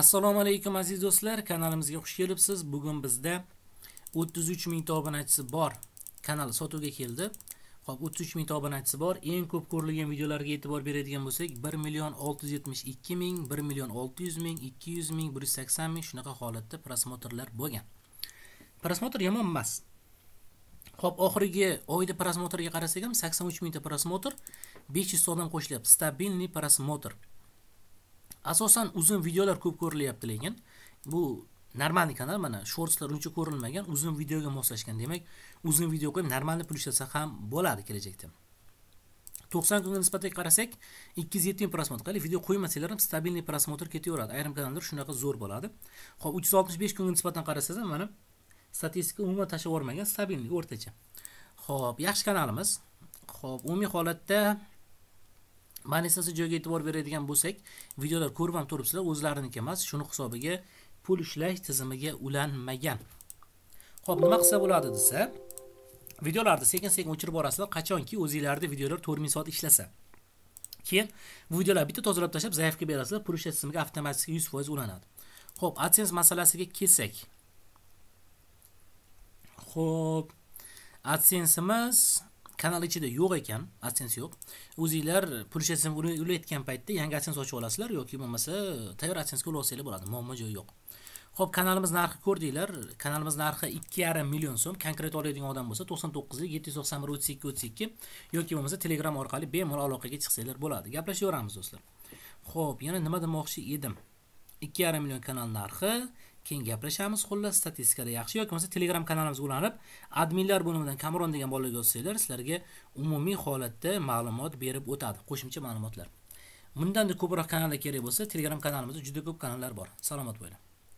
assalomu alaykum aziz do'stlar kanalimizga xush kelibsiz bugun bizda 33 mingta obunachisi bor kanal sotuvga keldi Xo'p, 33 mingta obunachisi bor eng ko'p ko'rilgan videolarga e'tibor beradigan bo'lsak 1 million 672 ming 1 million 600 ming 200 ming 180 ming shunaqa holatda prosmotrlar bo'lgan prosmotr yomon emas Xo'p, oxirgi oyda prosmotrga qarasak ham 83 mingta prosmotr 500 ta odam qo'shilyapti Stabilni prosmotr asosan uzun videolar ko'p ko'rilyapti lekin bu normalniy kanal mana shortslar uncha ko'rilmagan uzun videoga moslashgan demak uzun video qo'yib normalni pul ishlatsa ham bo'ladi kelajakda to'qson kunga nisbatan qarasak ikki yuz yettin prosmotr qilaylik video qo'ymasanglar ham stabilniy prosmotr ketaveradi ayrim kanallar shunaqa zo'r bo'ladi ho'p uch yuz oltmish besh kunga nisbatan qarasangiz ham mana statistika umuman tashlab yubormagan stabilniy o'rtacha ho'p yaxshi kanalimiz ho'p umumiy holatda mana esasi joyga e'tibor beradigan bo'lsak videolar ko'rib ham turibsizlar o'zlariniki emas shuni hisobiga pul ishlash tizimiga ulanmagan ho'p nima qilsa bo'ladi desa videolarni sekin sekin o'chirib borasizlar qachonki o'zinglarni videolar to'rt ming soat ishlasa keyin bu videolar bitta tozalab tashlab zaifga berasizlar pul ishlash tizimiga avtomatik yuz foiz ulanadi ho'p adsense masalasiga kelsak ho'p adsenseimiz kanal ichida yo'q ekan adsense yo'q o'zinglar pulchasini ulayotgan paytda yangi adsense ochib olasizlar yoki bo'lmasa tayyor adsensega ulasizlar bo'ladi muammo joyi yo'q ho'p kanalimiz narxi ko'rdinglar kanalimiz narxi ikki yarim million so'm konkret oladigan odam bo'lsa to'qson to'qqizlik yetti yuz to'qson bir o'ttiz ikki o'ttiz ikki yoki bo'lmasa telegram orqali bemalol aloqaga chiqsanglar bo'ladi gaplashaveramiz do'stlar ho'p yana nima demoqchi edim ikki yarim million kanal narxi keyin gaplashamiz xullas statistikada yaxshi yoki bo'lmasa telegram kanalimizga ulanib adminlar bo'limidan kamron degan bolaga yozsanglar sizlarga umumiy holatda ma'lumot berib o'tadi qo'shimcha ma'lumotlar bundanda ko'proq kanallar kerak bo'lsa telegram kanalimizda juda ko'p kanallar bor salomat bo'ling